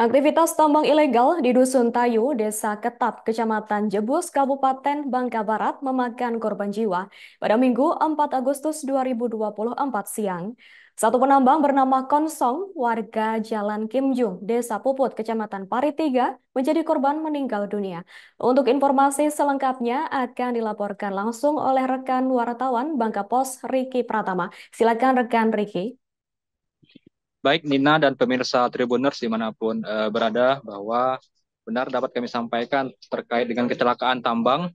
Aktivitas tambang ilegal di Dusun Tayu, Desa Ketap, Kecamatan Jebus, Kabupaten Bangka Barat memakan korban jiwa pada Minggu 4 Agustus 2024 siang. Satu penambang bernama Konsong, warga Jalan Kim Jung, Desa Puput, Kecamatan Paritiga, menjadi korban meninggal dunia. Untuk informasi selengkapnya akan dilaporkan langsung oleh rekan wartawan Bangka Pos Riki Pratama. Silakan rekan Riki baik Nina dan pemirsa Tribuners dimanapun uh, berada bahwa benar dapat kami sampaikan terkait dengan kecelakaan tambang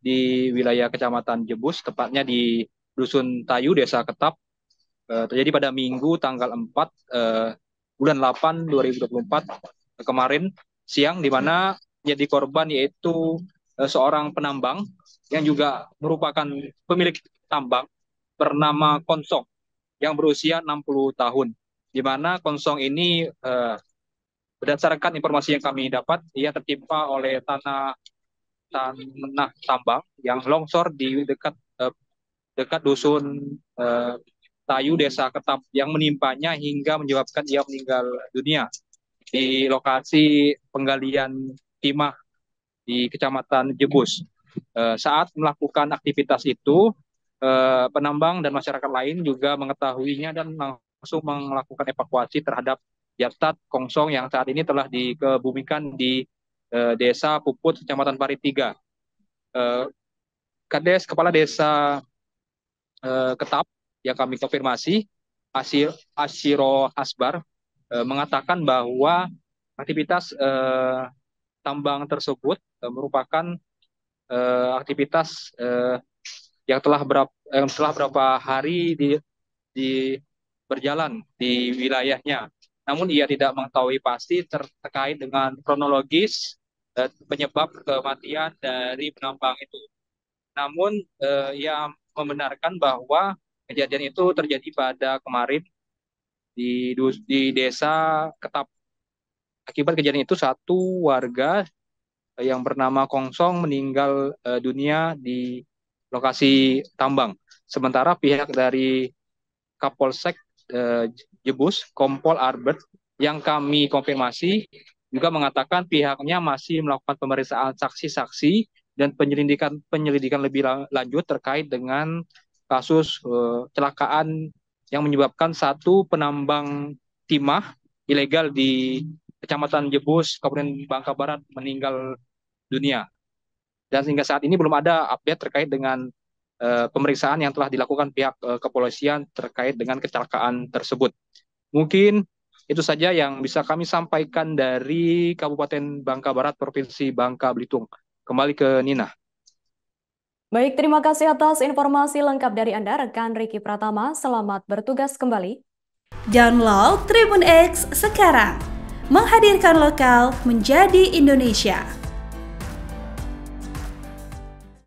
di wilayah Kecamatan Jebus, tepatnya di Dusun Tayu, Desa Ketap, uh, terjadi pada Minggu tanggal 4 uh, eh, bulan 8 2024 kemarin siang di mana jadi korban yaitu uh, seorang penambang yang juga merupakan pemilik tambang bernama Konsong yang berusia 60 tahun di mana konsong ini eh, berdasarkan informasi yang kami dapat, ia tertimpa oleh tanah tanah tambang yang longsor di dekat eh, dekat dusun eh, Tayu Desa Ketap yang menimpanya hingga menyebabkan ia meninggal dunia di lokasi penggalian timah di Kecamatan Jebus. Eh, saat melakukan aktivitas itu, eh, penambang dan masyarakat lain juga mengetahuinya dan langsung melakukan evakuasi terhadap jasad Kongsong yang saat ini telah dikebumikan di eh, Desa Puput, Kecamatan Parit 3. Eh, Kades Kepala Desa eh, Ketap yang kami konfirmasi, Asir, Asiro Asbar, eh, mengatakan bahwa aktivitas eh, tambang tersebut eh, merupakan eh, aktivitas eh, yang telah berapa yang telah berapa hari di di berjalan di wilayahnya. Namun ia tidak mengetahui pasti terkait dengan kronologis eh, penyebab kematian dari penambang itu. Namun eh, ia membenarkan bahwa kejadian itu terjadi pada kemarin di di desa Ketap. Akibat kejadian itu satu warga yang bernama Kongsong meninggal eh, dunia di lokasi tambang. Sementara pihak dari Kapolsek eh, Jebus, Kompol Arbert, yang kami konfirmasi juga mengatakan pihaknya masih melakukan pemeriksaan saksi-saksi dan penyelidikan penyelidikan lebih lanjut terkait dengan kasus eh, kecelakaan celakaan yang menyebabkan satu penambang timah ilegal di Kecamatan Jebus, Kabupaten Bangka Barat meninggal dunia. Dan sehingga saat ini belum ada update terkait dengan Eh, pemeriksaan yang telah dilakukan pihak eh, kepolisian terkait dengan kecelakaan tersebut. Mungkin itu saja yang bisa kami sampaikan dari Kabupaten Bangka Barat, Provinsi Bangka Belitung. Kembali ke Nina. Baik, terima kasih atas informasi lengkap dari Anda, rekan Riki Pratama. Selamat bertugas kembali. Download Tribun X sekarang. Menghadirkan lokal menjadi Indonesia.